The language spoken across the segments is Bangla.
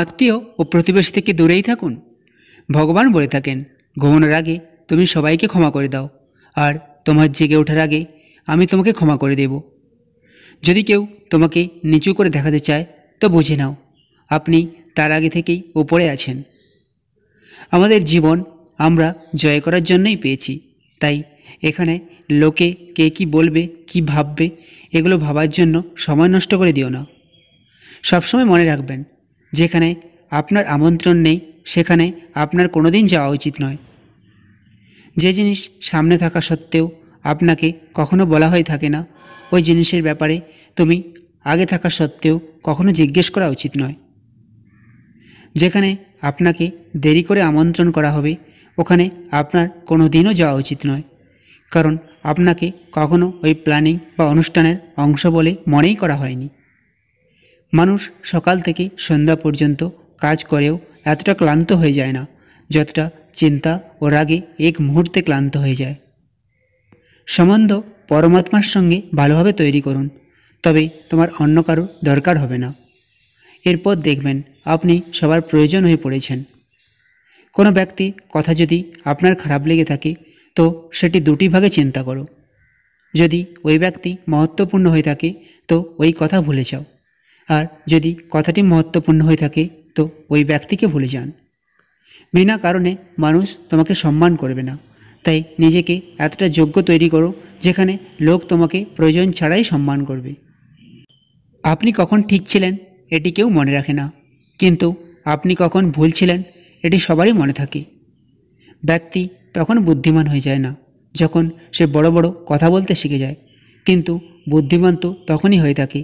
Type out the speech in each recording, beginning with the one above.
আত্মীয় ও প্রতিবেশী থেকে দূরেই থাকুন ভগবান বলে থাকেন ঘুমানোর আগে তুমি সবাইকে ক্ষমা করে দাও আর তোমার জেগে ওঠার আগে আমি তোমাকে ক্ষমা করে দেব যদি কেউ তোমাকে নিচু করে দেখাতে চায় তো বুঝে নাও আপনি তার আগে থেকেই ওপরে আছেন আমাদের জীবন আমরা জয় করার জন্যই পেয়েছি তাই এখানে লোকে কে কি বলবে কি ভাববে এগুলো ভাবার জন্য সময় নষ্ট করে দিও না সবসময় মনে রাখবেন যেখানে আপনার আমন্ত্রণ নেই সেখানে আপনার কোনো দিন যাওয়া উচিত নয় যে জিনিস সামনে থাকা সত্ত্বেও আপনাকে কখনো বলা হয়ে থাকে না ওই জিনিসের ব্যাপারে তুমি আগে থাকা সত্ত্বেও কখনো জিজ্ঞেস করা উচিত নয় যেখানে আপনাকে দেরি করে আমন্ত্রণ করা হবে ওখানে আপনার কোনো দিনও যাওয়া উচিত নয় কারণ আপনাকে কখনো ওই প্ল্যানিং বা অনুষ্ঠানের অংশ বলে মনেই করা হয়নি মানুষ সকাল থেকে সন্ধ্যা পর্যন্ত কাজ করেও এতটা ক্লান্ত হয়ে যায় না যতটা চিন্তা ও রাগে এক মুহূর্তে ক্লান্ত হয়ে যায় সম্বন্ধ পরমাত্মার সঙ্গে ভালোভাবে তৈরি করুন তবে তোমার অন্য কারো দরকার হবে না এরপর দেখবেন আপনি সবার প্রয়োজন হয়ে পড়েছেন কোনো ব্যক্তি কথা যদি আপনার খারাপ লেগে থাকে তো সেটি দুটি ভাগে চিন্তা করো যদি ওই ব্যক্তি মহত্বপূর্ণ হয়ে থাকে তো ওই কথা ভুলে যাও আর যদি কথাটি মহত্বপূর্ণ হয়ে থাকে তো ওই ব্যক্তিকে ভুলে যান বিনা কারণে মানুষ তোমাকে সম্মান করবে না তাই নিজেকে এতটা যোগ্য তৈরি করো যেখানে লোক তোমাকে প্রয়োজন ছাড়াই সম্মান করবে আপনি কখন ঠিক ছিলেন এটি কেউ মনে রাখে না কিন্তু আপনি কখন ভুল ছিলেন এটি সবারই মনে থাকে ব্যক্তি তখন বুদ্ধিমান হয়ে যায় না যখন সে বড় বড় কথা বলতে শিখে যায় কিন্তু বুদ্ধিমান তো তখনই হয়ে থাকে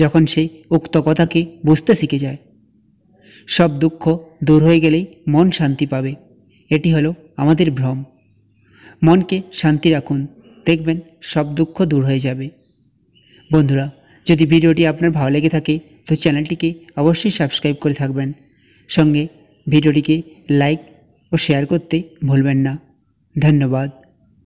যখন সে উক্ত কথাকে বুঝতে শিখে যায় সব দুঃখ দূর হয়ে গেলেই মন শান্তি পাবে এটি হলো আমাদের ভ্রম মনকে শান্তি রাখুন দেখবেন সব দুঃখ দূর হয়ে যাবে বন্ধুরা যদি ভিডিওটি আপনার ভালো লেগে থাকে তো চ্যানেলটিকে অবশ্যই সাবস্ক্রাইব করে থাকবেন সঙ্গে ভিডিওটিকে লাইক ও শেয়ার করতে ভুলবেন না ধন্যবাদ